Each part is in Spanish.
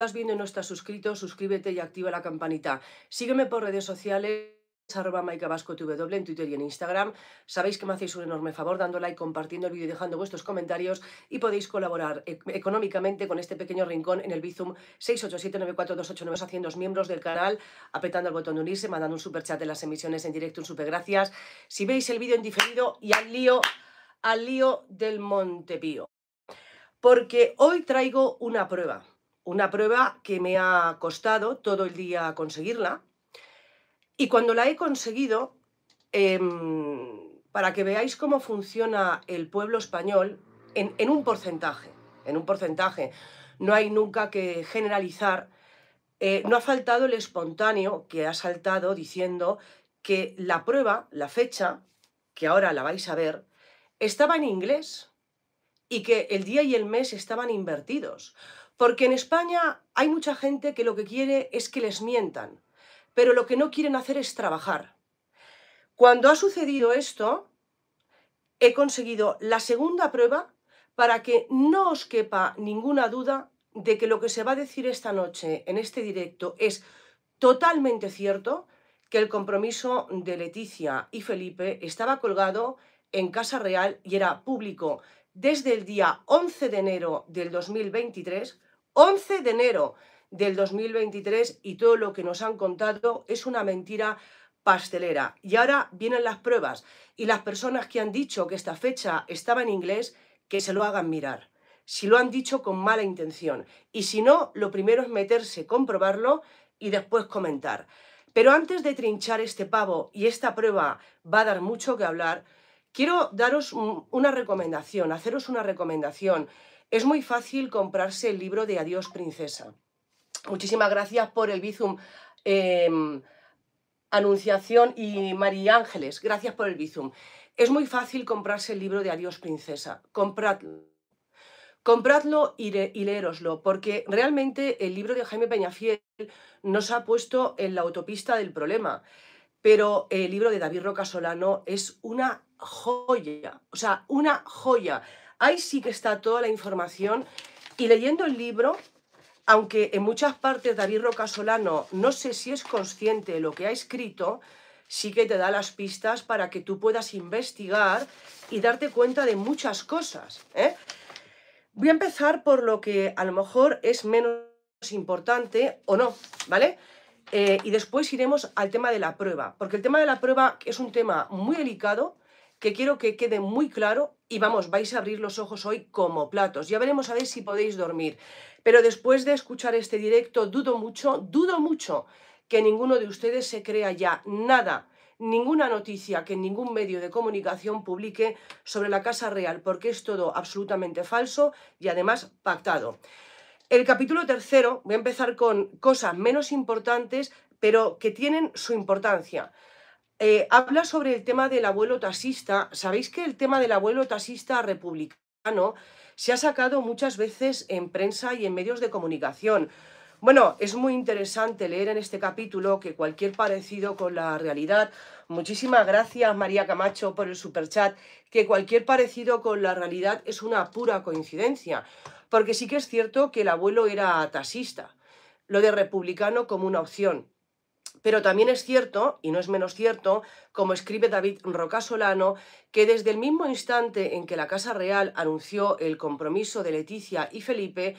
estás viendo y no estás suscrito, suscríbete y activa la campanita. Sígueme por redes sociales arroba maicabascotw en Twitter y en Instagram. Sabéis que me hacéis un enorme favor dando like, compartiendo el vídeo y dejando vuestros comentarios y podéis colaborar e-, económicamente con este pequeño rincón en el Bizum 687-94289 haciendo miembros del canal, apretando el botón de unirse, mandando un super chat en las emisiones en directo, un super gracias. Si veis el vídeo en diferido y al lío, al lío del Montepío. Porque hoy traigo una prueba. Una prueba que me ha costado todo el día conseguirla. Y cuando la he conseguido, em, para que veáis cómo funciona el pueblo español en, un porcentaje, en un porcentaje, no hay nunca que generalizar, eh, no ha faltado el espontáneo que ha saltado diciendo que la prueba, la fecha, que ahora la vais a ver, estaba en inglés y que el día y el mes estaban invertidos. Porque en España hay mucha gente que lo que quiere es que les mientan, pero lo que no quieren hacer es trabajar. Cuando ha sucedido esto, he conseguido la segunda prueba para que no os quepa ninguna duda de que lo que se va a decir esta noche en este directo es totalmente cierto, que el compromiso de Leticia y Felipe estaba colgado en Casa Real y era público desde el día 11 de enero del 2023 11 de enero del 2023 y todo lo que nos han contado es una mentira pastelera. Y ahora vienen las pruebas y las personas que han dicho que esta fecha estaba en inglés, que se lo hagan mirar. Si lo han dicho con mala intención. Y si no, lo primero es meterse, comprobarlo y después comentar. Pero antes de trinchar este pavo y esta prueba va a dar mucho que hablar, quiero daros una recomendación, haceros una recomendación. Es muy fácil comprarse el libro de Adiós Princesa. Muchísimas gracias por el Bizum. Em, anunciación y María Ángeles, gracias por el Bizum. Es muy fácil comprarse el libro de Adiós Princesa. Compradlo. Compradlo y, leéroslo porque realmente el libro de Jaime Peñafiel nos ha puesto en la autopista del problema. Pero el libro de David Roca Solano es una joya, o sea, una joya. Ahí sí que está toda la información. Y leyendo el libro, aunque en muchas partes David Roca Solano no sé si es consciente de lo que ha escrito, sí que te da las pistas para que tú puedas investigar y darte cuenta de muchas cosas. ¿eh? Voy a empezar por lo que a lo mejor es menos importante o no, ¿vale? Eh, y después iremos al tema de la prueba, porque el tema de la prueba es un tema muy delicado que quiero que quede muy claro y vamos, vais a abrir los ojos hoy como platos. Ya veremos a ver si podéis dormir. Pero después de escuchar este directo, dudo mucho, dudo mucho que ninguno de ustedes se crea ya nada, ninguna noticia que ningún medio de comunicación publique sobre la Casa Real, porque es todo absolutamente falso y además pactado. El capítulo tercero, voy a empezar con cosas menos importantes, pero que tienen su importancia. Eh, habla sobre el tema del abuelo taxista. Sabéis que el tema del abuelo taxista republicano se ha sacado muchas veces en prensa y en medios de comunicación. Bueno, es muy interesante leer en este capítulo que cualquier parecido con la realidad, muchísimas gracias María Camacho por el superchat, que cualquier parecido con la realidad es una pura coincidencia, porque sí que es cierto que el abuelo era taxista, lo de republicano como una opción. Pero también es cierto, y no es menos cierto, como escribe David Rocasolano, que desde el mismo instante en que la Casa Real anunció el compromiso de Leticia y Felipe,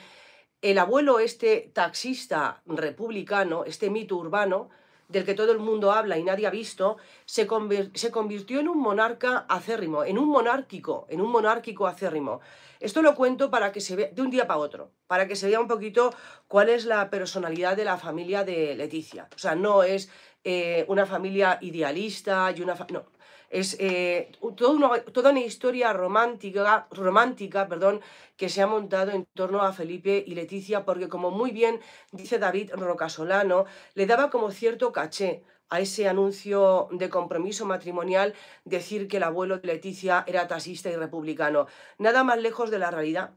el abuelo, este taxista republicano, este mito urbano, del que todo el mundo habla y nadie ha visto, se, convirtió en un monarca acérrimo, en un monárquico, en un monárquico acérrimo. Esto lo cuento para que se vea de un día para otro, para que se vea un poquito cuál es la personalidad de la familia de Leticia. O sea, no es eh, una familia idealista y una... no, es eh, toda, una, historia romántica, romántica perdón, que se ha montado en torno a Felipe y Leticia, porque como muy bien dice David Rocasolano, le daba como cierto caché a ese anuncio de compromiso matrimonial decir que el abuelo de Leticia era taxista y republicano. Nada más lejos de la realidad.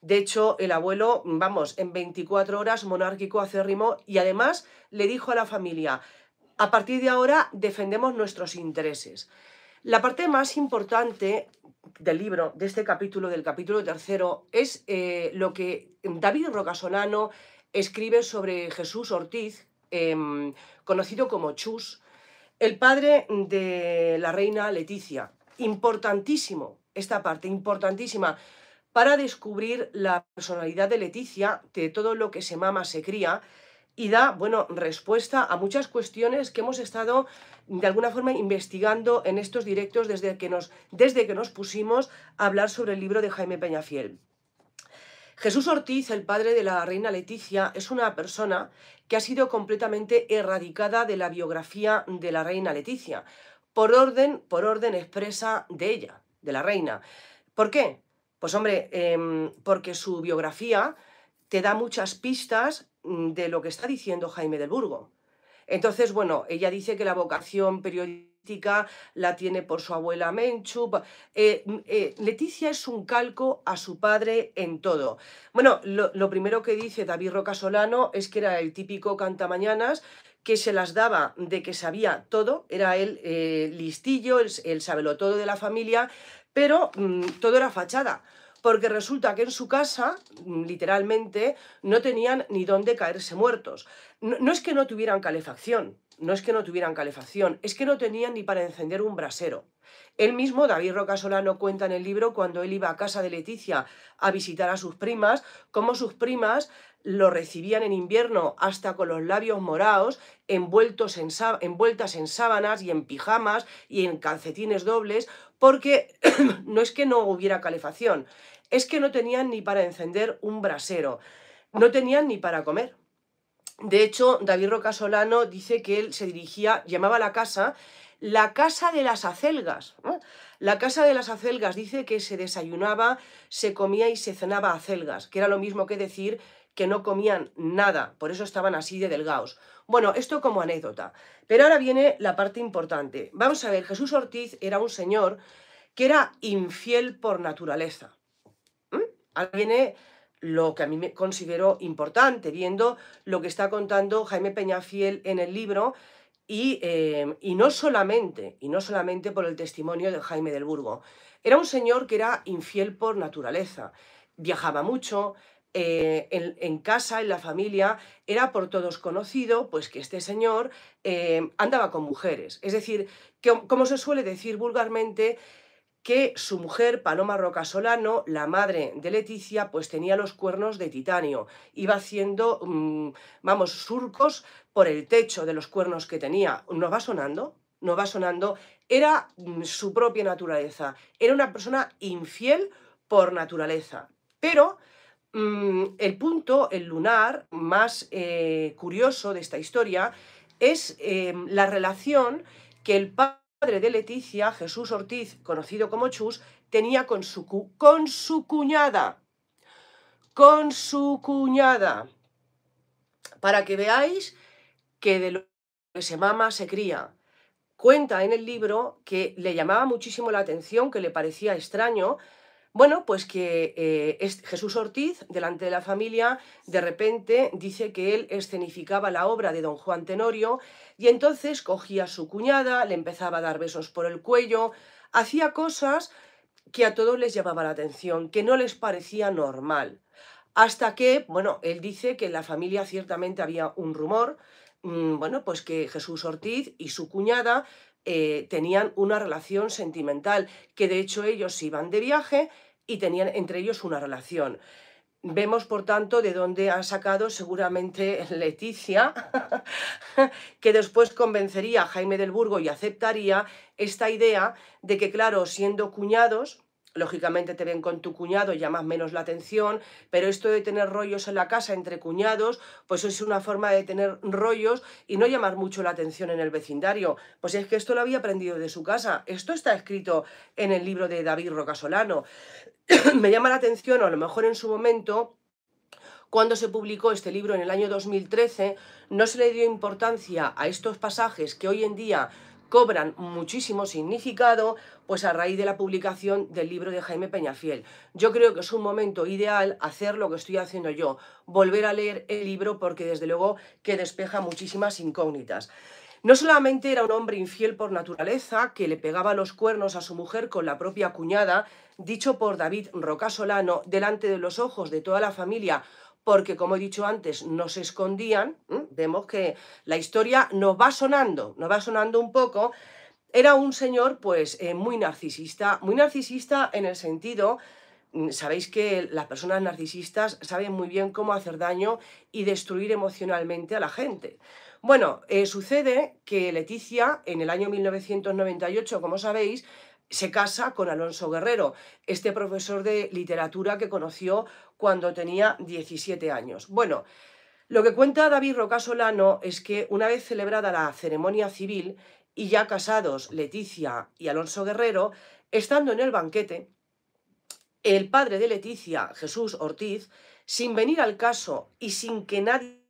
De hecho, el abuelo, vamos, en 24 horas monárquico acérrimo y además le dijo a la familia, a partir de ahora defendemos nuestros intereses. La parte más importante del libro, de este capítulo, del capítulo tercero, es eh, lo que David Rocasolano escribe sobre Jesús Ortiz, em, conocido como Chus, el padre de la reina Leticia. Importantísimo, esta parte, importantísima, para descubrir la personalidad de Leticia, de todo lo que se mama se cría, y da, bueno, respuesta a muchas cuestiones que hemos estado de alguna forma investigando en estos directos desde que nos, desde que nos pusimos a hablar sobre el libro de Jaime Peñafiel. Jesús Ortiz, el padre de la reina Leticia, es una persona que ha sido completamente erradicada de la biografía de la reina Leticia, por orden, por orden expresa de ella, de la reina. ¿Por qué? Pues hombre, em, porque su biografía te da muchas pistas Mm, de lo que está diciendo Jaime del Burgo. Entonces, bueno, ella dice que la vocación periodística la tiene por su abuela Menchup. Eh, mm, eh, Leticia es un calco a su padre en todo. Bueno, lo, primero que dice David Roca Solano es que era el típico cantamañanas que se las daba de que sabía todo, era el eh, listillo, el, sabelotodo de la familia, pero mm, todo era fachada porque resulta que en su casa, mm, literalmente, no tenían ni dónde caerse muertos. No, es que no tuvieran calefacción, no es que no tuvieran calefacción, es que no tenían ni para encender un brasero. Él mismo, David Roca Solano, cuenta en el libro cuando él iba a casa de Leticia a visitar a sus primas, cómo sus primas lo recibían en invierno hasta con los labios morados, envueltos en envueltas en sábanas y en pijamas y en calcetines dobles, porque no es que no hubiera calefacción, es que no tenían ni para encender un brasero, no tenían ni para comer. De hecho, David Roca Solano dice que él se dirigía, llamaba a la casa, la casa de las acelgas. La casa de las acelgas dice que se desayunaba, se comía y se cenaba acelgas, que era lo mismo que decir que no comían nada, por eso estaban así de delgados. Bueno, esto como anécdota. Pero ahora viene la parte importante. Vamos a ver, Jesús Ortiz era un señor que era infiel por naturaleza. Ahora viene lo que a mí me considero importante, viendo lo que está contando Jaime Peñafiel en el libro em, y, no solamente, y no solamente por el testimonio de Jaime del Burgo. Era un señor que era infiel por naturaleza, viajaba mucho, eh, en, casa, en la familia, era por todos conocido, pues que este señor em, andaba con mujeres. Es decir, que, como se suele decir vulgarmente, que su mujer, Paloma Roca Solano, la madre de Leticia, pues tenía los cuernos de titanio. Iba haciendo, mm, vamos, surcos por el techo de los cuernos que tenía. ¿No va sonando? ¿No va sonando? Era mm, su propia naturaleza. Era una persona infiel por naturaleza. Pero mm, el punto, el lunar más eh, curioso de esta historia es eh, la relación que el padre padre de Leticia, Jesús Ortiz, conocido como Chus, tenía con su, con su cuñada. Con su cuñada. Para que veáis que de lo que se mama se cría. Cuenta en el libro que le llamaba muchísimo la atención, que le parecía extraño bueno, pues que eh, Jesús Ortiz, delante de la familia, de repente dice que él escenificaba la obra de don Juan Tenorio y entonces cogía a su cuñada, le empezaba a dar besos por el cuello, hacía cosas que a todos les llamaba la atención, que no les parecía normal. Hasta que, bueno, él dice que en la familia ciertamente había un rumor, mm, bueno, pues que Jesús Ortiz y su cuñada eh, tenían una relación sentimental, que de hecho ellos iban de viaje, y tenían entre ellos una relación. Vemos, por tanto, de dónde ha sacado seguramente Leticia, que después convencería a Jaime del Burgo y aceptaría esta idea de que, claro, siendo cuñados, lógicamente te ven con tu cuñado, llamas menos la atención, pero esto de tener rollos en la casa entre cuñados, pues es una forma de tener rollos y no llamar mucho la atención en el vecindario. Pues es que esto lo había aprendido de su casa, esto está escrito en el libro de David Rocasolano. Me llama la atención, o a lo mejor en su momento, cuando se publicó este libro en el año 2013, no se le dio importancia a estos pasajes que hoy en día cobran muchísimo significado pues a raíz de la publicación del libro de Jaime Peñafiel. Yo creo que es un momento ideal hacer lo que estoy haciendo yo, volver a leer el libro porque desde luego que despeja muchísimas incógnitas. No solamente era un hombre infiel por naturaleza, que le pegaba los cuernos a su mujer con la propia cuñada, dicho por David Rocasolano delante de los ojos de toda la familia porque como he dicho antes, no se escondían. Vemos que la historia nos va sonando, nos va sonando un poco. Era un señor pues eh, muy narcisista, muy narcisista en el sentido, mm, sabéis que las personas narcisistas saben muy bien cómo hacer daño y destruir emocionalmente a la gente. Bueno, eh, sucede que Leticia en el año 1998, como sabéis, se casa con Alonso Guerrero, este profesor de literatura que conoció cuando tenía 17 años. Bueno, lo que cuenta David Rocasolano es que una vez celebrada la ceremonia civil y ya casados Leticia y Alonso Guerrero, estando en el banquete, el padre de Leticia, Jesús Ortiz, sin venir al caso y sin que nadie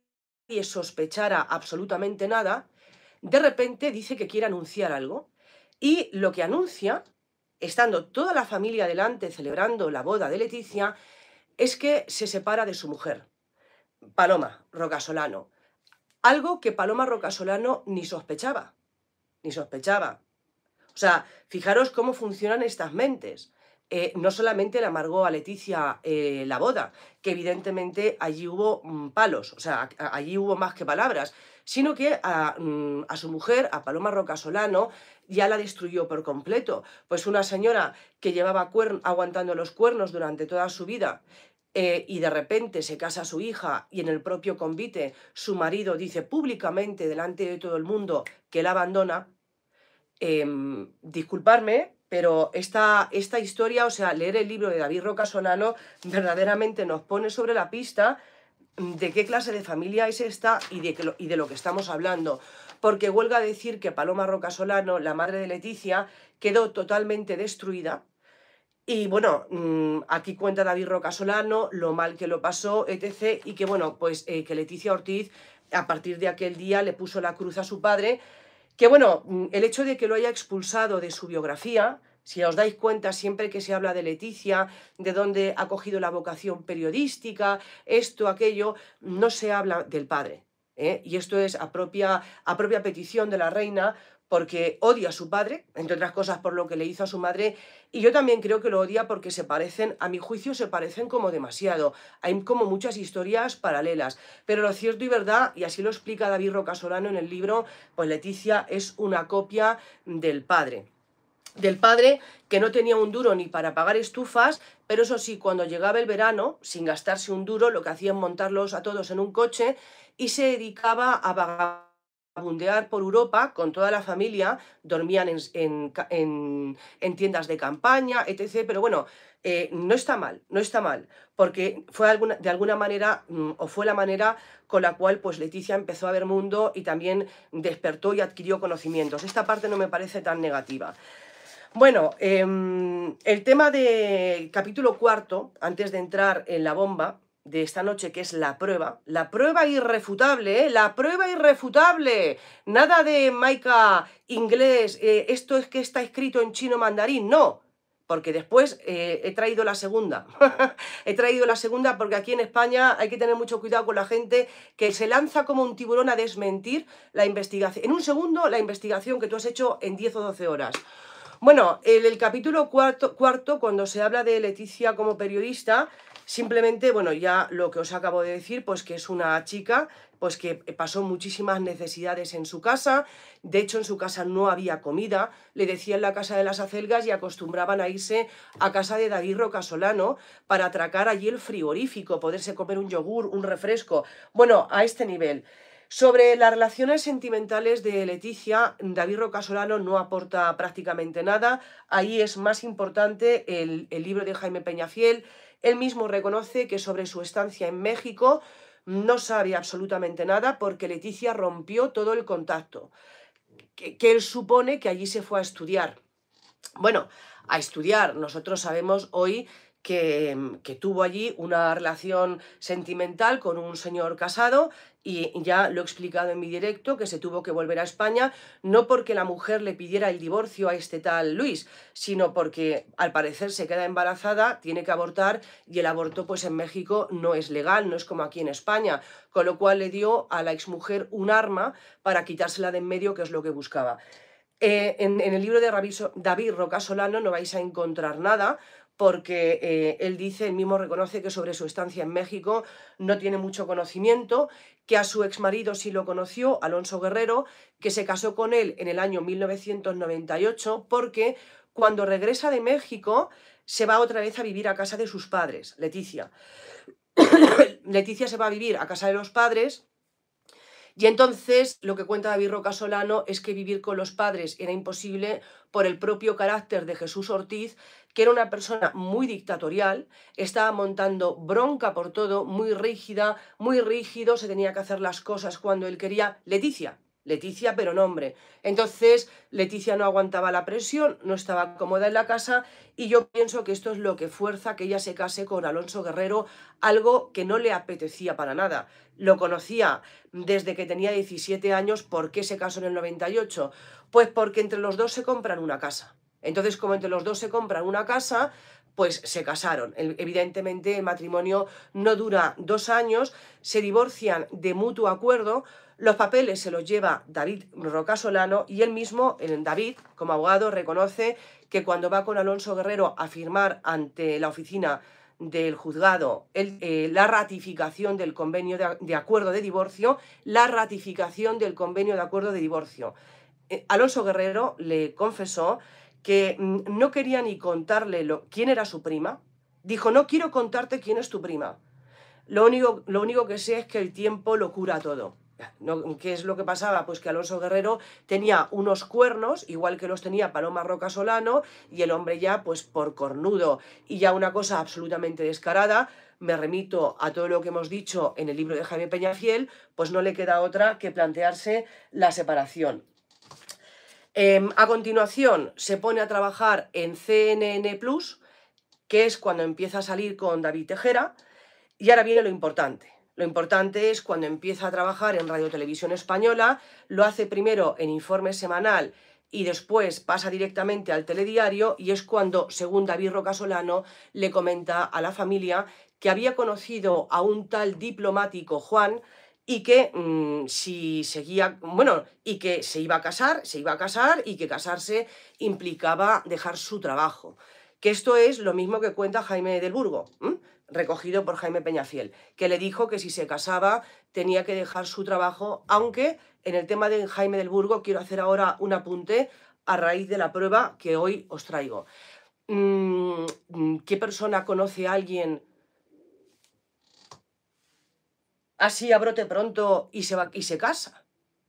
sospechara absolutamente nada, de repente dice que quiere anunciar algo y lo que anuncia, estando toda la familia delante celebrando la boda de Leticia, es que se separa de su mujer, Paloma Rocasolano. Algo que Paloma Rocasolano ni sospechaba, ni sospechaba. O sea, fijaros cómo funcionan estas mentes. Eh, no solamente le amargó a Leticia eh, la boda, que evidentemente allí hubo mm, palos, o sea, allí hubo más que palabras, sino que a, mm, a su mujer, a Paloma Rocasolano, ya la destruyó por completo. Pues una señora que llevaba aguantando los cuernos durante toda su vida eh, y de repente se casa su hija y en el propio convite su marido dice públicamente delante de todo el mundo que la abandona, em, disculparme, pero esta, esta historia, o sea, leer el libro de David Roca verdaderamente nos pone sobre la pista de qué clase de familia es esta y de, y de lo que estamos hablando porque a decir que Paloma Roca Solano, la madre de Leticia, quedó totalmente destruida. Y bueno, mm, aquí cuenta David Roca Solano lo mal que lo pasó, etc. Y que bueno, pues eh, que Leticia Ortiz a partir de aquel día le puso la cruz a su padre. Que bueno, mm, el hecho de que lo haya expulsado de su biografía, si os dais cuenta, siempre que se habla de Leticia, de dónde ha cogido la vocación periodística, esto, aquello, no se habla del padre. ¿eh? y esto es a propia, a propia petición de la reina, porque odia a su padre, entre otras cosas por lo que le hizo a su madre, y yo también creo que lo odia porque se parecen, a mi juicio se parecen como demasiado, hay como muchas historias paralelas, pero lo cierto y verdad, y así lo explica David Rocasolano en el libro, pues Leticia es una copia del padre del padre que no tenía un duro ni para pagar estufas, pero eso sí, cuando llegaba el verano, sin gastarse un duro, lo que hacían montarlos a todos en un coche y se dedicaba a vagabundear por Europa con toda la familia, dormían en, tiendas de campaña, etc. Pero bueno, eh, no está mal, no está mal, porque fue de alguna manera, mm, o fue la manera con la cual pues Leticia empezó a ver mundo y también despertó y adquirió conocimientos. Esta parte no me parece tan negativa. Bueno, em, el tema del capítulo cuarto, antes de entrar en la bomba, de esta noche, que es la prueba, la prueba irrefutable, ¿eh? la prueba irrefutable. Nada de Maika inglés, eh, esto es que está escrito en chino mandarín, no, porque después eh, he traído la segunda. he traído la segunda porque aquí en España hay que tener mucho cuidado con la gente que se lanza como un tiburón a desmentir la investigación, en un segundo la investigación que tú has hecho en 10 o 12 horas. Bueno, en el capítulo cuarto, cuarto cuando se habla de Leticia como periodista, Simplemente, bueno, ya lo que os acabo de decir, pues que es una chica pues que pasó muchísimas necesidades en su casa, de hecho en su casa no había comida, le decían la casa de las acelgas y acostumbraban a irse a casa de David Rocasolano para atracar allí el frigorífico, poderse comer un yogur, un refresco, bueno, a este nivel. Sobre las relaciones sentimentales de Leticia, David Rocasolano no aporta prácticamente nada, ahí es más importante el, el libro de Jaime Peñafiel, él mismo reconoce que sobre su estancia en México no sabe absolutamente nada porque Leticia rompió todo el contacto, que, él supone que allí se fue a estudiar. Bueno, a estudiar, nosotros sabemos hoy que, tuvo allí una relación sentimental con un señor casado y ya lo he explicado en mi directo, que se tuvo que volver a España, no porque la mujer le pidiera el divorcio a este tal Luis, sino porque al parecer se queda embarazada, tiene que abortar y el aborto pues en México no es legal, no es como aquí en España, con lo cual le dio a la exmujer un arma para quitársela de en medio, que es lo que buscaba. Eh, en, el libro de David Roca Solano no vais a encontrar nada porque eh, él dice, él mismo reconoce que sobre su estancia en México no tiene mucho conocimiento, que a su exmarido sí lo conoció, Alonso Guerrero, que se casó con él en el año 1998, porque cuando regresa de México se va otra vez a vivir a casa de sus padres, Leticia. Leticia se va a vivir a casa de los padres y entonces lo que cuenta David Roca Solano es que vivir con los padres era imposible por el propio carácter de Jesús Ortiz, que era una persona muy dictatorial, estaba montando bronca por todo, muy rígida, muy rígido, se tenía que hacer las cosas cuando él quería. Leticia, Leticia, pero no hombre. Entonces, Leticia no aguantaba la presión, no estaba cómoda en la casa y yo pienso que esto es lo que fuerza que ella se case con Alonso Guerrero, algo que no le apetecía para nada. Lo conocía desde que tenía 17 años, ¿por qué se casó en el 98? Pues porque entre los dos se compran una casa. Entonces, como entre los dos se compran una casa, pues se casaron. Evidentemente, el matrimonio no dura dos años, se divorcian de mutuo acuerdo, los papeles se los lleva David Rocasolano y él mismo, David, como abogado, reconoce que cuando va con Alonso Guerrero a firmar ante la oficina del juzgado eh, la ratificación del convenio de, acuerdo de divorcio, la ratificación del convenio de acuerdo de divorcio. Eh, Alonso Guerrero le confesó que mm, no quería ni contarle quién era su prima. Dijo, no quiero contarte quién es tu prima. Lo único, lo único que sé es que el tiempo lo cura todo. ¿Qué es lo que pasaba? Pues que Alonso Guerrero tenía unos cuernos, igual que los tenía Paloma Roca Solano, y el hombre ya, pues por cornudo. Y ya una cosa absolutamente descarada, me remito a todo lo que hemos dicho en el libro de Javier Peñafiel, pues no le queda otra que plantearse la separación. Em, a continuación, se pone a trabajar en CNN Plus, que es cuando empieza a salir con David Tejera, y ahora viene lo importante lo importante es cuando empieza a trabajar en Radio Televisión Española, lo hace primero en informe semanal y después pasa directamente al telediario y es cuando, según David Rocasolano, le comenta a la familia que había conocido a un tal diplomático Juan y que mm, si seguía, bueno, y que se iba a casar, se iba a casar y que casarse implicaba dejar su trabajo. Que esto es lo mismo que cuenta Jaime del Burgo recogido por Jaime Peñafiel, que le dijo que si se casaba tenía que dejar su trabajo, aunque en el tema de Jaime del Burgo quiero hacer ahora un apunte a raíz de la prueba que hoy os traigo. Mm, ¿Qué persona conoce a alguien así a brote pronto y se, va, y se casa?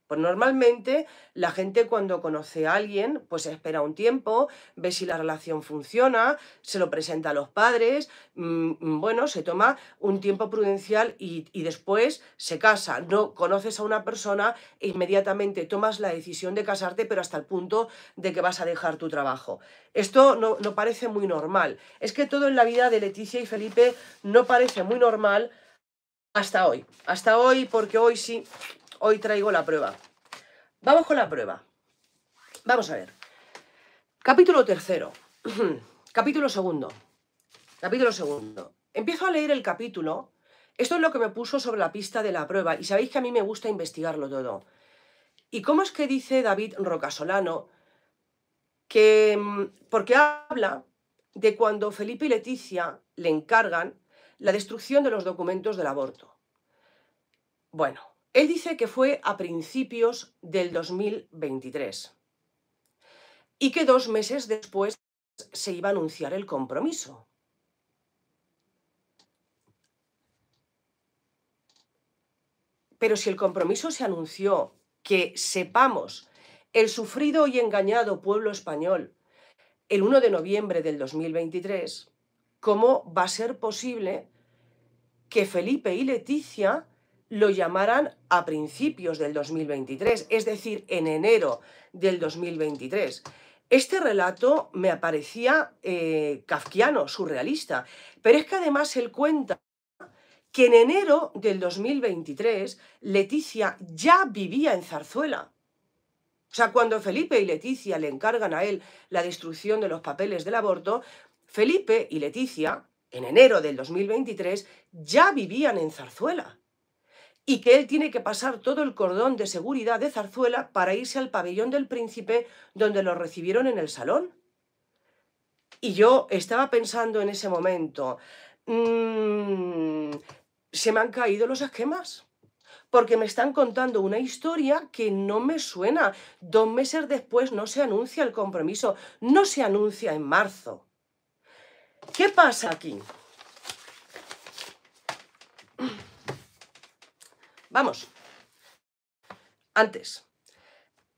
Pues normalmente la gente cuando conoce a alguien, pues espera un tiempo, ve si la relación funciona, se lo presenta a los padres, mm, mm, bueno, se toma un tiempo prudencial y, después se casa. No conoces a una persona e inmediatamente tomas la decisión de casarte, pero hasta el punto de que vas a dejar tu trabajo. Esto no, no parece muy normal. Es que todo en la vida de Leticia y Felipe no parece muy normal hasta hoy. Hasta hoy, porque hoy sí Hoy traigo la prueba. Vamos con la prueba. Vamos a ver. Capítulo tercero. capítulo segundo. Capítulo segundo. Empiezo a leer el capítulo. Esto es lo que me puso sobre la pista de la prueba y sabéis que a mí me gusta investigarlo todo. ¿Y cómo es que dice David Rocasolano que mm, porque habla de cuando Felipe y Leticia le encargan la destrucción de los documentos del aborto? Bueno, él dice que fue a principios del 2023 y que dos meses después se iba a anunciar el compromiso. Pero si el compromiso se anunció, que sepamos, el sufrido y engañado pueblo español, el 1 de noviembre del 2023, ¿cómo va a ser posible que Felipe y Leticia lo llamaran a principios del 2023, es decir, en enero del 2023. Este relato me parecía eh, kafkiano, surrealista, pero es que además él cuenta que en enero del 2023 Leticia ya vivía en Zarzuela. O sea, cuando Felipe y Leticia le encargan a él la destrucción de los papeles del aborto, Felipe y Leticia, en enero del 2023, ya vivían en Zarzuela y que él tiene que pasar todo el cordón de seguridad de Zarzuela para irse al pabellón del príncipe donde lo recibieron en el salón. Y yo estaba pensando en ese momento, mm, se me han caído los esquemas, porque me están contando una historia que no me suena. Dos meses después no se anuncia el compromiso, no se anuncia en marzo. ¿Qué pasa aquí? Vamos. Antes,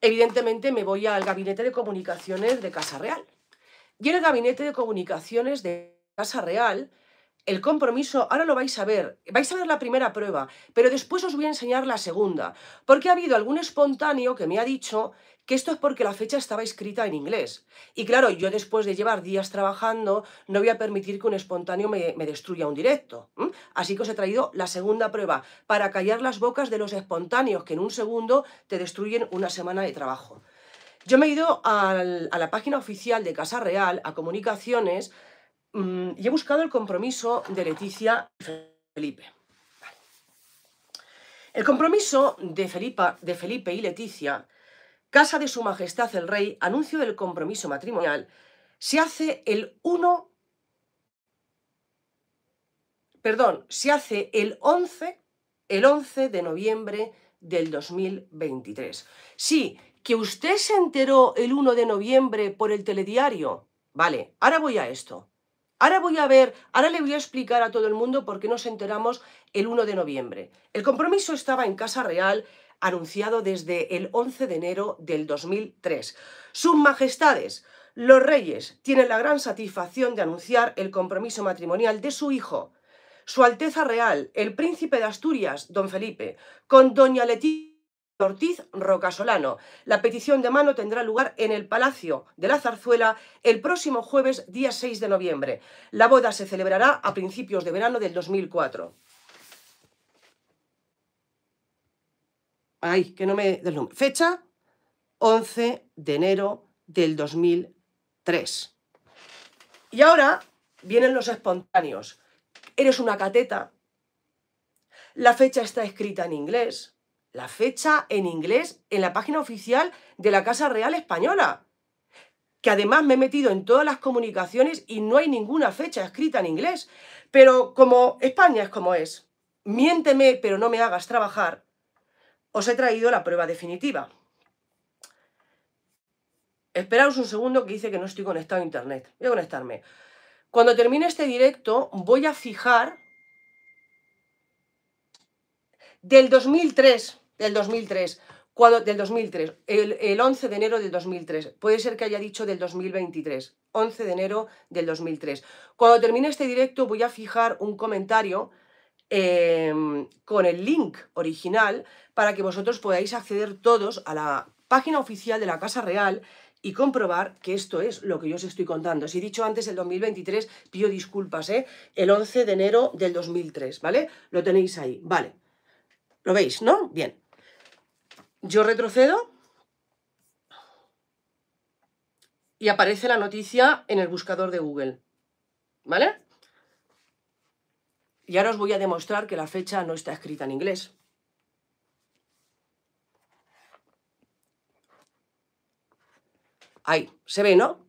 evidentemente me voy al gabinete de comunicaciones de Casa Real. Y en el gabinete de comunicaciones de Casa Real, el compromiso, ahora lo vais a ver, vais a ver la primera prueba, pero después os voy a enseñar la segunda, porque ha habido algún espontáneo que me ha dicho que esto es porque la fecha estaba escrita en inglés. Y claro, yo después de llevar días trabajando, no voy a permitir que un espontáneo me, destruya un directo. Así que os he traído la segunda prueba, para callar las bocas de los espontáneos, que en un segundo te destruyen una semana de trabajo. Yo me he ido a la página oficial de Casa Real, a comunicaciones, mm, y he buscado el compromiso de Leticia y Felipe. El compromiso de, de Felipe y Leticia Casa de Su Majestad el Rey, anuncio del compromiso matrimonial, se hace el 1, perdón, se hace el 11, el 11 de noviembre del 2023. Sí, que usted se enteró el 1 de noviembre por el telediario. Vale, ahora voy a esto. Ahora voy a ver, ahora le voy a explicar a todo el mundo por qué nos enteramos el 1 de noviembre. El compromiso estaba en Casa Real, anunciado desde el 11 de enero del 2003. Sus majestades, los reyes, tienen la gran satisfacción de anunciar el compromiso matrimonial de su hijo, Su Alteza Real, el príncipe de Asturias, don Felipe, con doña Leticia. Ortiz Rocasolano. La petición de mano tendrá lugar en el Palacio de la Zarzuela el próximo jueves, día 6 de noviembre. La boda se celebrará a principios de verano del 2004. Ay, que no me deslumbre. Fecha 11 de enero del 2003. Y ahora vienen los espontáneos. Eres una cateta. La fecha está escrita en inglés. La fecha en inglés en la página oficial de la Casa Real Española. Que además me he metido en todas las comunicaciones y no hay ninguna fecha escrita en inglés. Pero como España es como es, miénteme pero no me hagas trabajar, os he traído la prueba definitiva. Esperaos un segundo que dice que no estoy conectado a internet. Voy a conectarme. Cuando termine este directo voy a fijar del 2003, del 2003, del 2003, el, el, 11 de enero del 2003, puede ser que haya dicho del 2023, 11 de enero del 2003. Cuando termine este directo voy a fijar un comentario Em, con el link original para que vosotros podáis acceder todos a la página oficial de la Casa Real y comprobar que esto es lo que yo os estoy contando. Si he dicho antes el 2023, pido disculpas, ¿eh? el 11 de enero del 2003, ¿vale? Lo tenéis ahí, vale. ¿Lo veis, no? Bien. Yo retrocedo y aparece la noticia en el buscador de Google, ¿vale? Y ahora os voy a demostrar que la fecha no está escrita en inglés. Ahí, se ve, ¿no?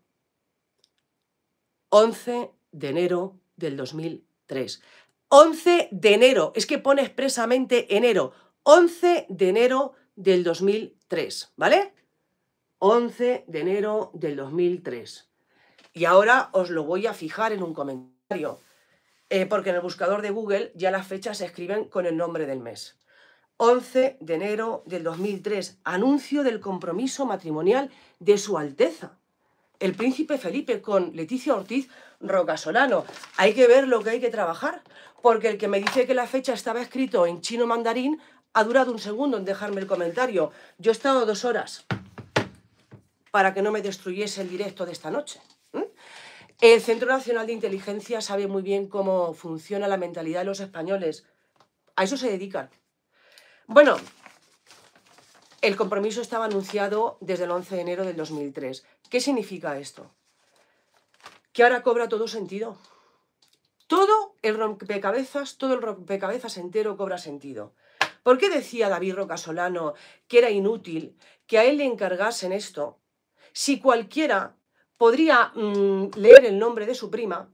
11 de enero del 2003. 11 de enero, es que pone expresamente enero. 11 de enero del 2003, ¿vale? 11 de enero del 2003. Y ahora os lo voy a fijar en un comentario. Eh, porque en el buscador de Google ya las fechas se escriben con el nombre del mes. 11 de enero del 2003, anuncio del compromiso matrimonial de Su Alteza, el príncipe Felipe con Leticia Ortiz Rocasolano. Hay que ver lo que hay que trabajar, porque el que me dice que la fecha estaba escrito en chino mandarín ha durado un segundo en dejarme el comentario. Yo he estado dos horas para que no me destruyese el directo de esta noche. El Centro Nacional de Inteligencia sabe muy bien cómo funciona la mentalidad de los españoles. A eso se dedican. Bueno, el compromiso estaba anunciado desde el 11 de enero del 2003. ¿Qué significa esto? Que ahora cobra todo sentido. Todo el rompecabezas, todo el rompecabezas entero cobra sentido. ¿Por qué decía David Solano que era inútil que a él le encargasen esto si cualquiera podría mm, leer el nombre de su prima.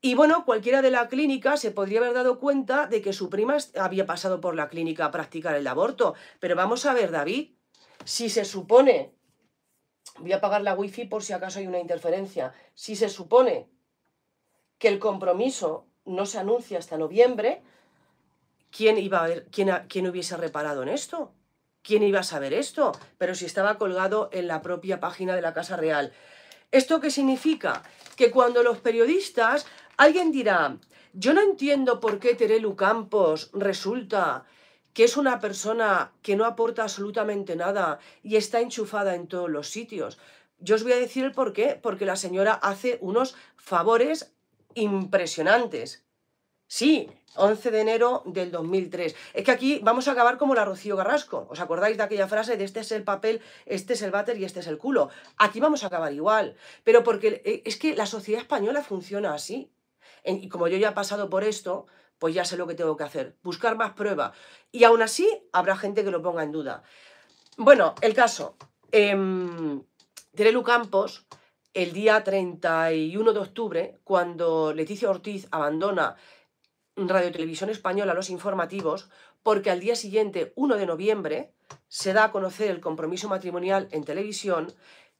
Y bueno, cualquiera de la clínica se podría haber dado cuenta de que su prima había pasado por la clínica a practicar el aborto. Pero vamos a ver, David, si se supone, voy a apagar la wifi por si acaso hay una interferencia, si se supone que el compromiso no se anuncia hasta noviembre, ¿quién, iba a quién, quién hubiese reparado en esto? ¿quién iba a saber esto? Pero si estaba colgado en la propia página de la Casa Real. ¿Esto qué significa? Que cuando los periodistas, alguien dirá, yo no entiendo por qué Terelu Campos resulta que es una persona que no aporta absolutamente nada y está enchufada en todos los sitios. Yo os voy a decir el por qué, porque la señora hace unos favores impresionantes. Sí, 11 de enero del 2003. Es que aquí vamos a acabar como la Rocío Carrasco. ¿Os acordáis de aquella frase de este es el papel, este es el váter y este es el culo? Aquí vamos a acabar igual. Pero porque eh, es que la sociedad española funciona así. Y como yo ya he pasado por esto, pues ya sé lo que tengo que hacer. Buscar más pruebas. Y aún así habrá gente que lo ponga en duda. Bueno, el caso. Eh, Terelu Campos, el día 31 de octubre, cuando Leticia Ortiz abandona Radio Televisión Española los informativos, porque al día siguiente, 1 de noviembre, se da a conocer el compromiso matrimonial en televisión,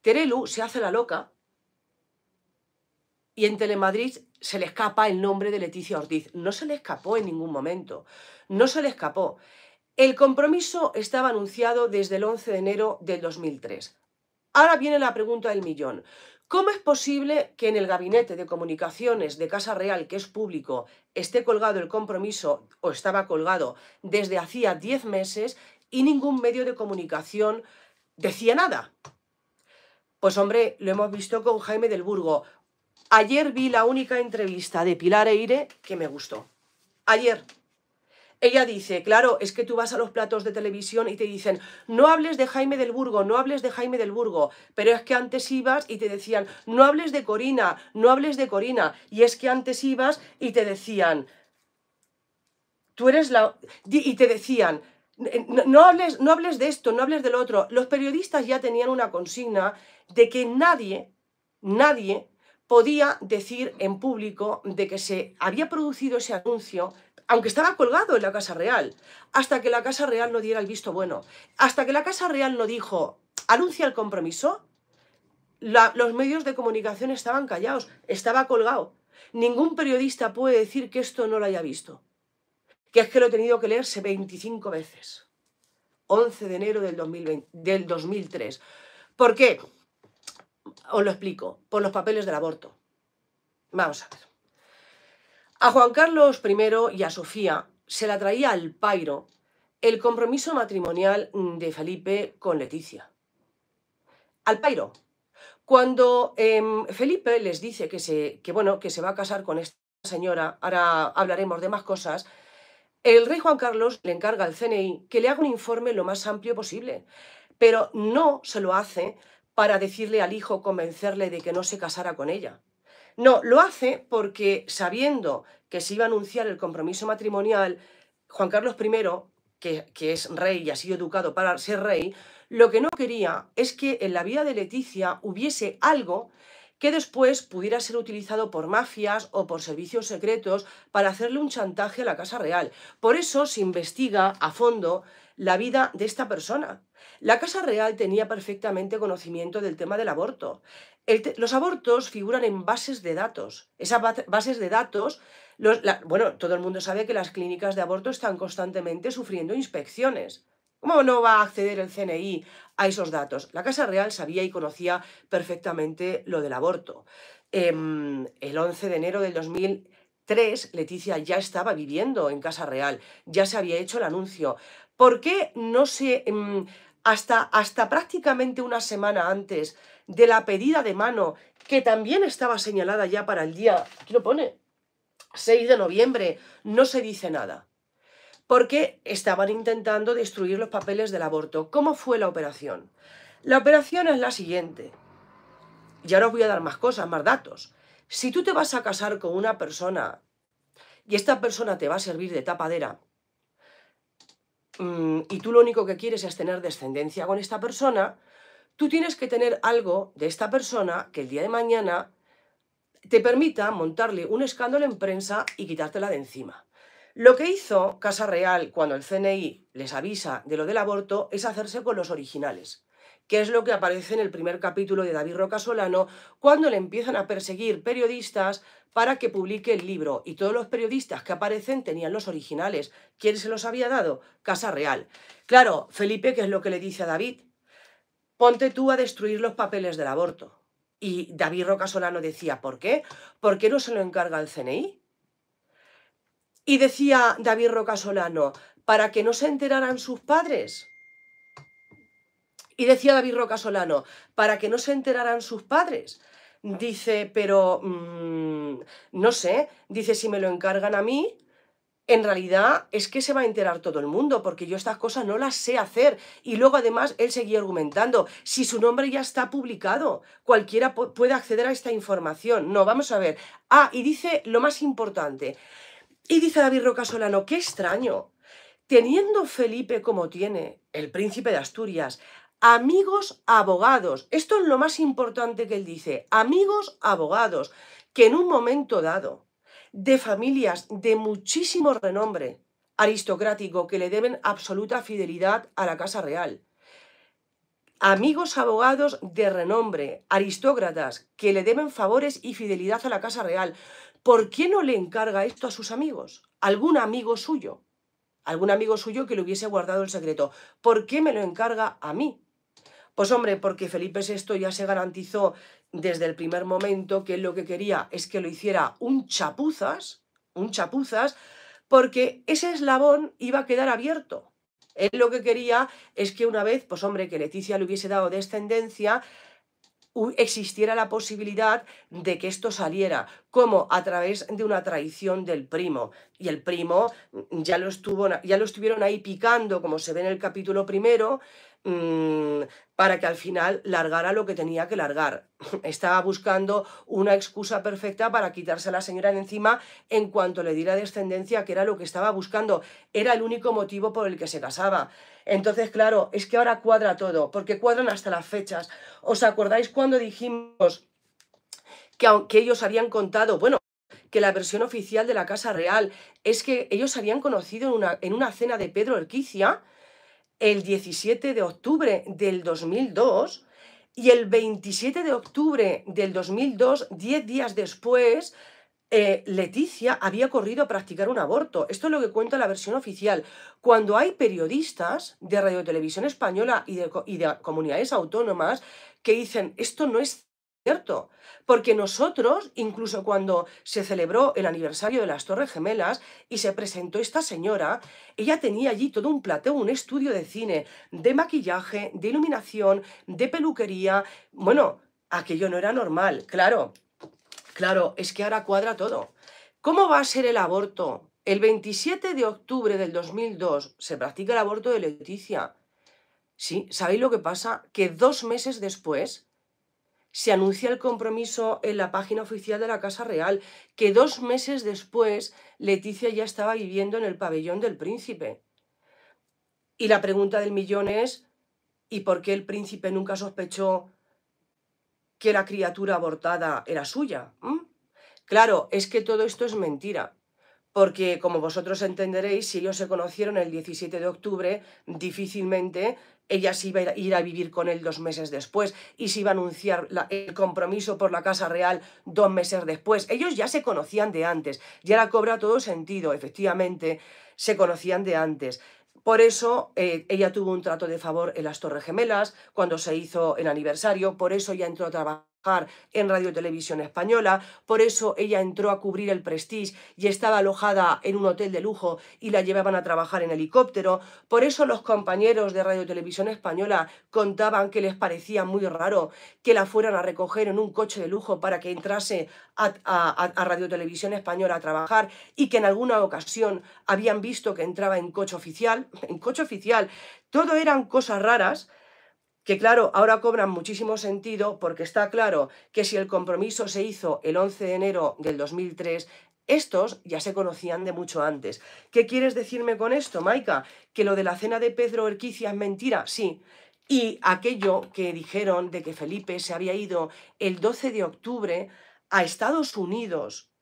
Terelu se hace la loca y en Telemadrid se le escapa el nombre de Leticia Ortiz. No se le escapó en ningún momento, no se le escapó. El compromiso estaba anunciado desde el 11 de enero del 2003. Ahora viene la pregunta del millón. ¿Cómo es posible que en el gabinete de comunicaciones de Casa Real, que es público, esté colgado el compromiso, o estaba colgado desde hacía 10 meses, y ningún medio de comunicación decía nada? Pues hombre, lo hemos visto con Jaime del Burgo. Ayer vi la única entrevista de Pilar Eire que me gustó. Ayer. Ella dice, claro, es que tú vas a los platos de televisión y te dicen, no hables de Jaime del Burgo, no hables de Jaime del Burgo, pero es que antes ibas y te decían, no hables de Corina, no hables de Corina, y es que antes ibas y te decían, tú eres la... y te decían, no, hables, no hables de esto, no hables del otro. Los periodistas ya tenían una consigna de que nadie, nadie podía decir en público de que se había producido ese anuncio aunque estaba colgado en la Casa Real, hasta que la Casa Real no diera el visto bueno, hasta que la Casa Real no dijo, anuncia el compromiso, los medios de comunicación estaban callados, estaba colgado. Ningún periodista puede decir que esto no lo haya visto, que es que lo he tenido que leerse 25 veces. 11 de enero del, del 2003. ¿Por qué? Os lo explico, por los papeles del aborto. Vamos a ver. A Juan Carlos I y a Sofía se la traía al pairo el compromiso matrimonial de Felipe con Leticia. Al pairo. Cuando em, Felipe les dice que se, que, bueno, que se va a casar con esta señora, ahora hablaremos de más cosas, el rey Juan Carlos le encarga al CNI que le haga un informe lo más amplio posible, pero no se lo hace para decirle al hijo, convencerle de que no se casara con ella. No, lo hace porque sabiendo que se iba a anunciar el compromiso matrimonial, Juan Carlos I, que, es rey y ha sido educado para ser rey, lo que no quería es que en la vida de Leticia hubiese algo que después pudiera ser utilizado por mafias o por servicios secretos para hacerle un chantaje a la Casa Real. Por eso se investiga a fondo la vida de esta persona, la Casa Real tenía perfectamente conocimiento del tema del aborto. los abortos figuran en bases de datos. Esas bases de datos, bueno, todo el mundo sabe que las clínicas de aborto están constantemente sufriendo inspecciones. ¿Cómo no va a acceder el CNI a esos datos? La Casa Real sabía y conocía perfectamente lo del aborto. Em, el 11 de enero del 2003, Leticia ya estaba viviendo en Casa Real, ya se había hecho el anuncio. ¿Por qué no se... Em, hasta, hasta prácticamente una semana antes de la pedida de mano, que también estaba señalada ya para el día, qué lo pone, 6 de noviembre, no se dice nada, porque estaban intentando destruir los papeles del aborto. ¿Cómo fue la operación? La operación es la siguiente, Ya no os voy a dar más cosas, más datos. Si tú te vas a casar con una persona y esta persona te va a servir de tapadera, Mm, y tú lo único que quieres es tener descendencia con esta persona, tú tienes que tener algo de esta persona que el día de mañana te permita montarle un escándalo en prensa y quitártela de encima. Lo que hizo Casa Real cuando el CNI les avisa de lo del aborto es hacerse con los originales que es lo que aparece en el primer capítulo de David Roca Solano, cuando le empiezan a perseguir periodistas para que publique el libro. Y todos los periodistas que aparecen tenían los originales. ¿Quién se los había dado? Casa Real. Claro, Felipe, ¿qué es lo que le dice a David? Ponte tú a destruir los papeles del aborto. Y David Roca Solano decía, ¿por qué? ¿Por qué no se lo encarga el CNI? Y decía David Roca Solano, para que no se enteraran sus padres y decía David Roca Solano, para que no se enteraran sus padres. Dice, pero mm, no sé, dice, si me lo encargan a mí, en realidad es que se va a enterar todo el mundo, porque yo estas cosas no las sé hacer. Y luego además él seguía argumentando, si su nombre ya está publicado, cualquiera puede acceder a esta información. No, vamos a ver. Ah, y dice lo más importante. Y dice David Roca Solano, qué extraño. Teniendo Felipe como tiene, el príncipe de Asturias, amigos abogados. Esto es lo más importante que él dice, amigos abogados, que en un momento dado, de familias de muchísimo renombre aristocrático que le deben absoluta fidelidad a la Casa Real. Amigos abogados de renombre, aristócratas, que le deben favores y fidelidad a la Casa Real. ¿Por qué no le encarga esto a sus amigos? ¿Algún amigo suyo? ¿Algún amigo suyo que le hubiese guardado el secreto? ¿Por qué me lo encarga a mí? Pues hombre, porque Felipe VI ya se garantizó desde el primer momento que él lo que quería es que lo hiciera un chapuzas, un chapuzas, porque ese eslabón iba a quedar abierto. Él lo que quería es que una vez, pues hombre, que Leticia le hubiese dado descendencia, existiera la posibilidad de que esto saliera, como a través de una traición del primo. Y el primo ya lo, estuvo, ya lo estuvieron ahí picando, como se ve en el capítulo primero, Mm, para que al final largara lo que tenía que largar. Estaba buscando una excusa perfecta para quitarse a la señora de encima en cuanto le diera descendencia, que era lo que estaba buscando. Era el único motivo por el que se casaba. Entonces, claro, es que ahora cuadra todo, porque cuadran hasta las fechas. ¿Os acordáis cuando dijimos que aunque ellos habían contado, bueno, que la versión oficial de la Casa Real es que ellos habían conocido en una, en una cena de Pedro Erquicia, el 17 de octubre del 2002 y el 27 de octubre del 2002, 10 días después, eh, Leticia había corrido a practicar un aborto. Esto es lo que cuenta la versión oficial. Cuando hay periodistas de Radio Televisión Española y de, y de comunidades autónomas que dicen esto no es cierto, porque nosotros, incluso cuando se celebró el aniversario de las Torres Gemelas y se presentó esta señora, ella tenía allí todo un plateo, un estudio de cine, de maquillaje, de iluminación, de peluquería. Bueno, aquello no era normal, claro, claro, es que ahora cuadra todo. ¿Cómo va a ser el aborto? El 27 de octubre del 2002 se practica el aborto de Leticia. Sí, ¿sabéis lo que pasa? Que dos meses después se anuncia el compromiso en la página oficial de la Casa Real, que dos meses después Leticia ya estaba viviendo en el pabellón del príncipe. Y la pregunta del millón es, ¿y por qué el príncipe nunca sospechó que la criatura abortada era suya? ¿Mm? Claro, es que todo esto es mentira porque como vosotros entenderéis, si ellos se conocieron el 17 de octubre, difícilmente ella se iba a ir a vivir con él dos meses después y se iba a anunciar el compromiso por la Casa Real dos meses después. Ellos ya se conocían de antes, ya la cobra todo sentido, efectivamente, se conocían de antes. Por eso eh, ella tuvo un trato de favor en las Torres Gemelas cuando se hizo el aniversario, por eso ya entró a trabajar en Radio Televisión Española, por eso ella entró a cubrir el Prestige y estaba alojada en un hotel de lujo y la llevaban a trabajar en helicóptero, por eso los compañeros de Radio Televisión Española contaban que les parecía muy raro que la fueran a recoger en un coche de lujo para que entrase a, a Radio Televisión Española a trabajar y que en alguna ocasión habían visto que entraba en coche oficial, en coche oficial, todo eran cosas raras que claro, ahora cobran muchísimo sentido porque está claro que si el compromiso se hizo el 11 de enero del 2003, estos ya se conocían de mucho antes. ¿Qué quieres decirme con esto, Maika? ¿Que lo de la cena de Pedro Erquicia es mentira? Sí. Y aquello que dijeron de que Felipe se había ido el 12 de octubre a Estados Unidos,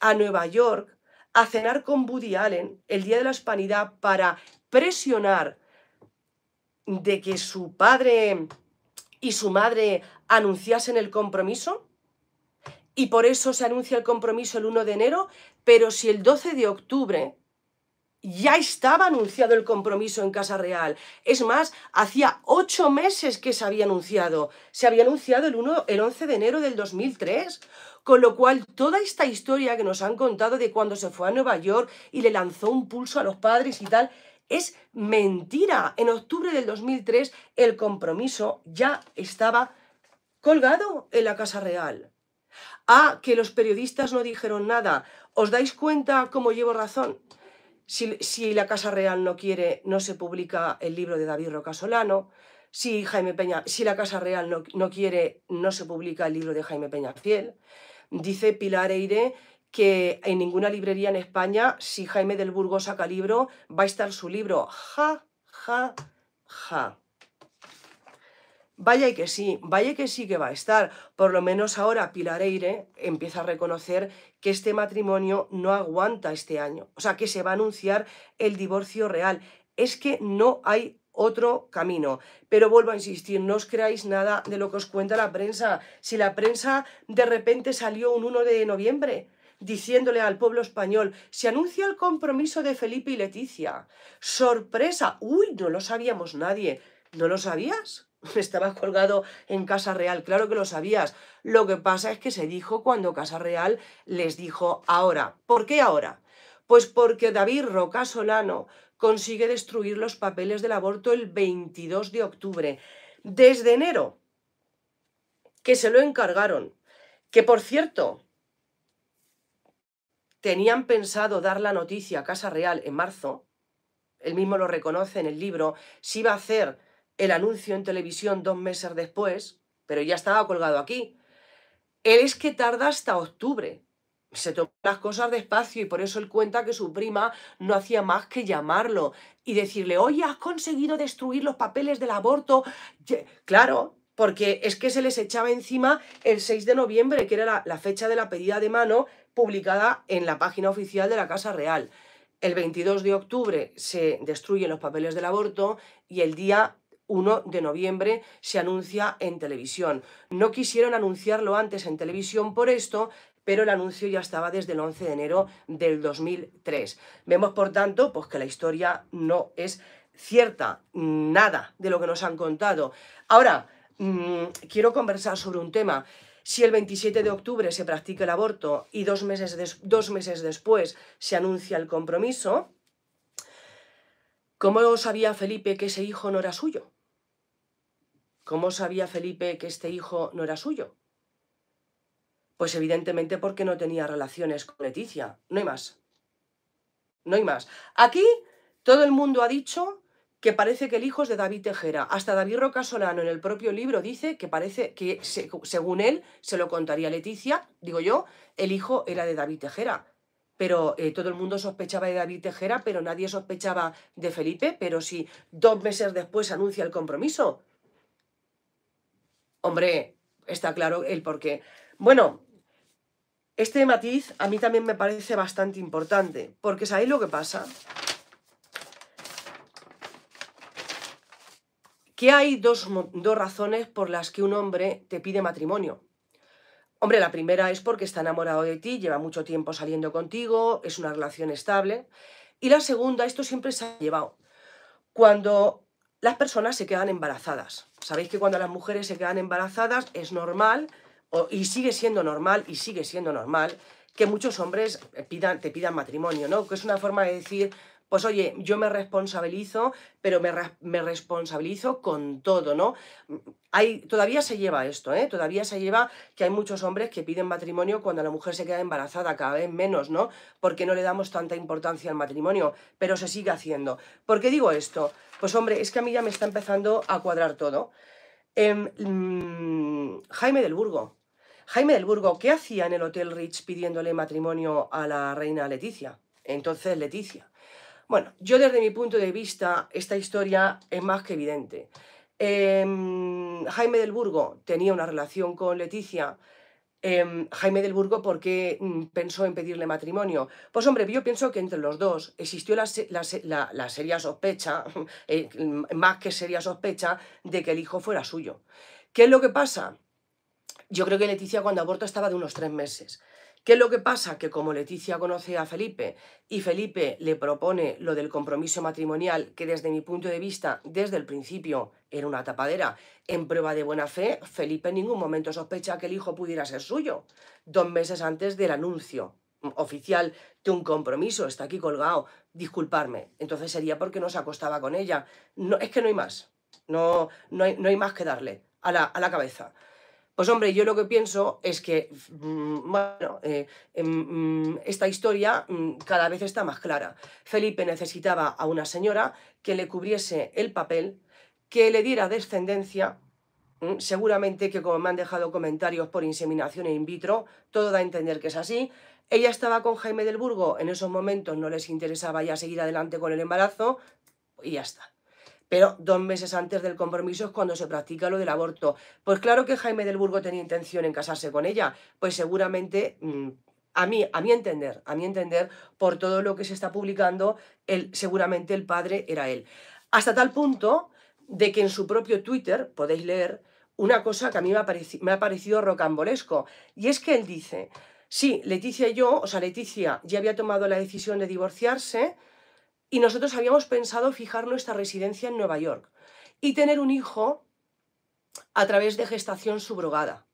a Nueva York, a cenar con Woody Allen el Día de la Hispanidad para presionar de que su padre y su madre anunciasen el compromiso? Y por eso se anuncia el compromiso el 1 de enero, pero si el 12 de octubre ya estaba anunciado el compromiso en Casa Real. Es más, hacía ocho meses que se había anunciado. Se había anunciado el, el 11 de enero del 2003. Con lo cual, toda esta historia que nos han contado de cuando se fue a Nueva York y le lanzó un pulso a los padres y tal, es mentira. En octubre del 2003 el compromiso ya estaba colgado en la Casa Real. A que los periodistas no dijeron nada. ¿Os dais cuenta cómo llevo razón? Si, la Casa Real no quiere, no se publica el libro de David Rocasolano. Si Jaime Peña, si la Casa Real no, no quiere, no se publica el libro de Jaime Peña Fiel. Dice Pilar Eire que en ninguna librería en España, si Jaime del Burgo saca libro, va a estar su libro. Ja, ja, ja. Vaya y que sí, vaya que sí que va a estar. Por lo menos ahora Pilar Eire empieza a reconocer que este matrimonio no aguanta este año. O sea, que se va a anunciar el divorcio real. Es que no hay otro camino. Pero vuelvo a insistir, no os creáis nada de lo que os cuenta la prensa. Si la prensa de repente salió un 1 de noviembre, diciéndole al pueblo español, se anuncia el compromiso de Felipe y Leticia. ¡Sorpresa! ¡Uy! No lo sabíamos nadie. ¿No lo sabías? estaba colgado en Casa Real, claro que lo sabías. Lo que pasa es que se dijo cuando Casa Real les dijo ahora. ¿Por qué ahora? Pues porque David Roca Solano consigue destruir los papeles del aborto el 22 de octubre. Desde enero, que se lo encargaron. Que por cierto, tenían pensado dar la noticia a Casa Real en marzo, él mismo lo reconoce en el libro, se iba a hacer el anuncio en televisión dos meses después, pero ya estaba colgado aquí. Él es que tarda hasta octubre. Se toman las cosas despacio y por eso él cuenta que su prima no hacía más que llamarlo y decirle, oye, has conseguido destruir los papeles del aborto. Claro, porque es que se les echaba encima el 6 de noviembre, que era la fecha de la pedida de mano publicada en la página oficial de la Casa Real. El 22 de octubre se destruyen los papeles del aborto y el día 1 de noviembre se anuncia en televisión. No quisieron anunciarlo antes en televisión por esto, pero el anuncio ya estaba desde el 11 de enero del 2003. Vemos, por tanto, pues que la historia no es cierta, nada de lo que nos han contado. Ahora, mm, quiero conversar sobre un tema si el 27 de octubre se practica el aborto y dos meses, meses después se anuncia el compromiso, ¿cómo sabía Felipe que ese hijo no era suyo? ¿Cómo sabía Felipe que este hijo no era suyo? Pues evidentemente porque no tenía relaciones con Leticia. No hay más. No hay más. Aquí todo el mundo ha dicho que parece que el hijo es de David Tejera. Hasta David Roca Solano en el propio libro dice que parece que, según él, se lo contaría Leticia, digo yo, el hijo era de David Tejera. Pero eh, todo el mundo sospechaba de David Tejera, pero nadie sospechaba de Felipe, pero si dos meses después anuncia el compromiso. Hombre, está claro el porqué. Bueno, este matiz a mí también me parece bastante importante, porque ¿sabéis lo que pasa? que hay dos, razones por las que un hombre te pide matrimonio. Hombre, la primera es porque está enamorado de ti, lleva mucho tiempo saliendo contigo, es una relación estable. Y la segunda, esto siempre se ha llevado, cuando las personas se quedan embarazadas. Sabéis que cuando las mujeres se quedan embarazadas es normal, y sigue siendo normal, y sigue siendo normal, que muchos hombres eh, pidan, te pidan matrimonio, ¿no? Que es una forma de decir, pues oye, yo me responsabilizo, pero me, responsabilizo con todo, ¿no? Hay, todavía se lleva esto, ¿eh? Todavía se lleva que hay muchos hombres que piden matrimonio cuando la mujer se queda embarazada, cada vez menos, ¿no? Porque no le damos tanta importancia al matrimonio, pero se sigue haciendo. ¿Por qué digo esto? Pues hombre, es que a mí ya me está empezando a cuadrar todo. Em, mm, Jaime del Burgo. Jaime del Burgo, ¿qué hacía en el Hotel Rich pidiéndole matrimonio a la reina Leticia? Entonces, Leticia. Bueno, yo desde mi punto de vista, esta historia es más que evidente. Em, Jaime del Burgo tenía una relación con Leticia. Em, Jaime del Burgo, ¿por qué mm, pensó en pedirle matrimonio? Pues hombre, yo pienso que entre los dos existió la, seria sospecha, eh, mm, más que seria sospecha, de que el hijo fuera suyo. ¿Qué es lo que pasa? Yo creo que Leticia cuando aborta estaba de unos tres meses. ¿Qué es lo que pasa? Que como Leticia conoce a Felipe y Felipe le propone lo del compromiso matrimonial, que desde mi punto de vista, desde el principio, era una tapadera, en prueba de buena fe, Felipe en ningún momento sospecha que el hijo pudiera ser suyo, dos meses antes del anuncio oficial de un compromiso, está aquí colgado, disculparme, entonces sería porque no se acostaba con ella. No, es que no hay más, no, no, hay, más que darle a la, a la cabeza. Pues hombre, yo lo que pienso es que, mm, bueno, eh, em, mm, esta historia mm, cada vez está más clara. Felipe necesitaba a una señora que le cubriese el papel, que le diera descendencia, seguramente que como me han dejado comentarios por inseminación e in vitro, todo da a entender que es así. Ella estaba con Jaime del Burgo, en esos momentos no les interesaba ya seguir adelante con el embarazo y ya está pero dos meses antes del compromiso es cuando se practica lo del aborto. Pues claro que Jaime del Burgo tenía intención en casarse con ella, pues seguramente... Mm, a mí, a mi entender, a mi entender, por todo lo que se está publicando, seguramente el padre era él. Hasta tal punto de que en su propio Twitter podéis leer una cosa que a mí me ha, me ha parecido rocambolesco. Y es que él dice, sí, Leticia y yo, o sea, Leticia ya había tomado la decisión de divorciarse, y nosotros habíamos pensado fijar nuestra residencia en Nueva York y tener un hijo a través de gestación subrogada.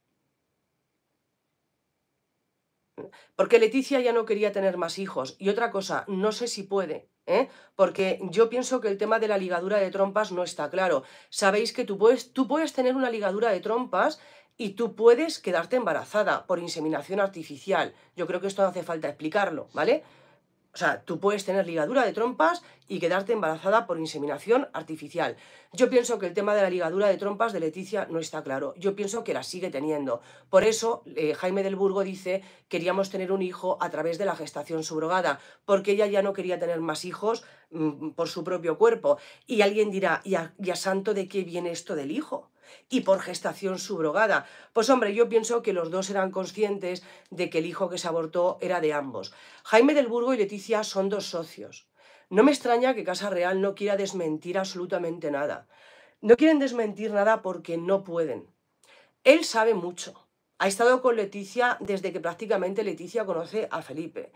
Porque Leticia ya no quería tener más hijos. Y otra cosa, no sé si puede, ¿eh? porque yo pienso que el tema de la ligadura de trompas no está claro. Sabéis que tú puedes, tú puedes tener una ligadura de trompas y tú puedes quedarte embarazada por inseminación artificial. Yo creo que esto hace falta explicarlo, ¿vale? O sea, tú puedes tener ligadura de trompas y quedarte embarazada por inseminación artificial. Yo pienso que el tema de la ligadura de trompas de Leticia no está claro. Yo pienso que la sigue teniendo. Por eso eh, Jaime del Burgo dice queríamos tener un hijo a través de la gestación subrogada, porque ella ya no quería tener más hijos mm, por su propio cuerpo. Y alguien dirá, ya ¿y a santo de qué viene esto del hijo? y por gestación subrogada. Pues hombre, yo pienso que los dos eran conscientes de que el hijo que se abortó era de ambos. Jaime del Burgo y Leticia son dos socios. No me extraña que Casa Real no quiera desmentir absolutamente nada. No quieren desmentir nada porque no pueden. Él sabe mucho. Ha estado con Leticia desde que prácticamente Leticia conoce a Felipe.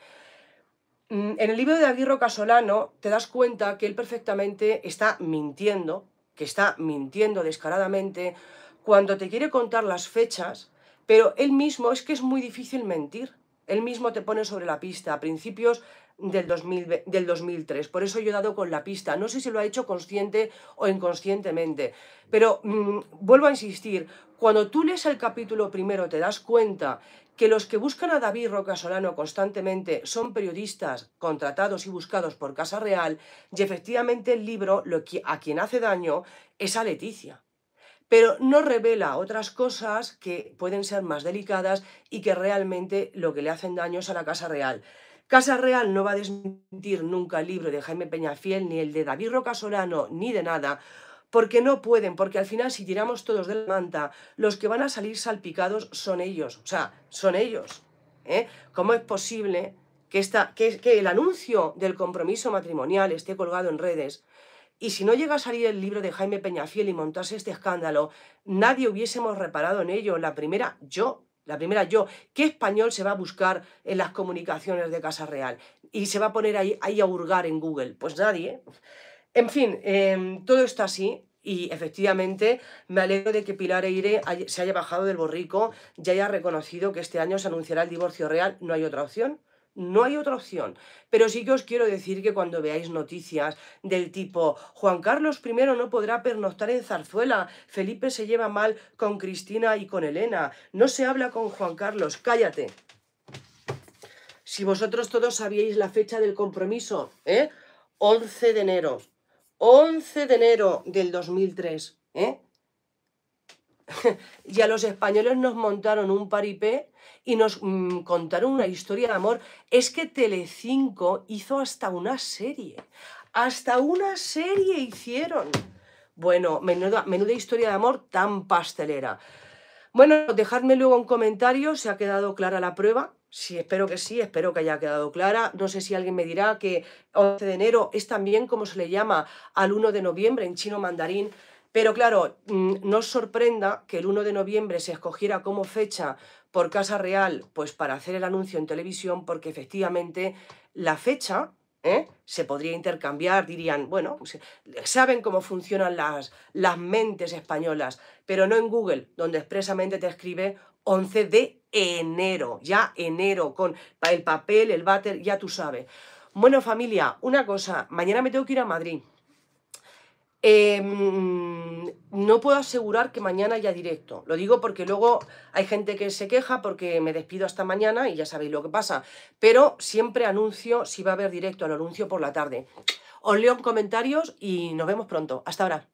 Mm, en el libro de Aguirro Casolano te das cuenta que él perfectamente está mintiendo que está mintiendo descaradamente, cuando te quiere contar las fechas, pero él mismo es que es muy difícil mentir. Él mismo te pone sobre la pista a principios del, 2000, del 2003. Por eso yo he dado con la pista. No sé si lo ha hecho consciente o inconscientemente. Pero mm, vuelvo a insistir, cuando tú lees el capítulo primero te das cuenta que los que buscan a David Roca Solano constantemente son periodistas contratados y buscados por Casa Real y efectivamente el libro lo que, a quien hace daño es a Leticia. Pero no revela otras cosas que pueden ser más delicadas y que realmente lo que le hacen daño es a la Casa Real. Casa Real no va a desmentir nunca el libro de Jaime Peñafiel, ni el de David Roca Solano, ni de nada, porque no pueden, porque al final si tiramos todos de la manta, los que van a salir salpicados son ellos, o sea, son ellos. ¿eh? ¿Cómo es posible que, que, que el anuncio del compromiso matrimonial esté colgado en redes? Y si no llega a salir el libro de Jaime Peñafiel y montase este escándalo, nadie hubiésemos reparado en ello. La primera, yo. La primera, yo. ¿Qué español se va a buscar en las comunicaciones de Casa Real? Y se va a poner ahí, a hurgar en Google. Pues nadie. ¿eh? En fin, em, todo está así. Y efectivamente me alegro de que Pilar Eire se haya bajado del borrico y haya reconocido que este año se anunciará el divorcio real. No hay otra opción. No hay otra opción. Pero sí que os quiero decir que cuando veáis noticias del tipo Juan Carlos I no podrá pernoctar en Zarzuela, Felipe se lleva mal con Cristina y con Elena, no se habla con Juan Carlos, cállate. Si vosotros todos sabíais la fecha del compromiso, ¿eh? 11 de enero. 11 de enero del 2003. ¿eh? y a los españoles nos montaron un paripé y nos mm, contaron una historia de amor. Es que Telecinco hizo hasta una serie. Hasta una serie hicieron. Bueno, menuda, menuda historia de amor tan pastelera. Bueno, dejadme luego un comentario, se ha quedado clara la prueba. Sí, espero que sí, espero que haya quedado clara. No sé si alguien me dirá que 11 de enero es también como se le llama al 1 de noviembre en chino mandarín. Pero claro, mm, no os sorprenda que el 1 de noviembre se escogiera como fecha por Casa Real, pues para hacer el anuncio en televisión, porque efectivamente la fecha ¿eh? se podría intercambiar, dirían, bueno, pues, eh, saben cómo funcionan las, las mentes españolas, pero no en Google, donde expresamente te escribe 11 de enero, ya enero, con el papel, el váter, ya tú sabes. Bueno, familia, una cosa, mañana me tengo que ir a Madrid. Em, no puedo asegurar que mañana haya directo. Lo digo porque luego hay gente que se queja porque me despido hasta mañana y ya sabéis lo que pasa. Pero siempre anuncio si va a haber directo, lo anuncio por la tarde. Os leo en comentarios y nos vemos pronto. Hasta ahora.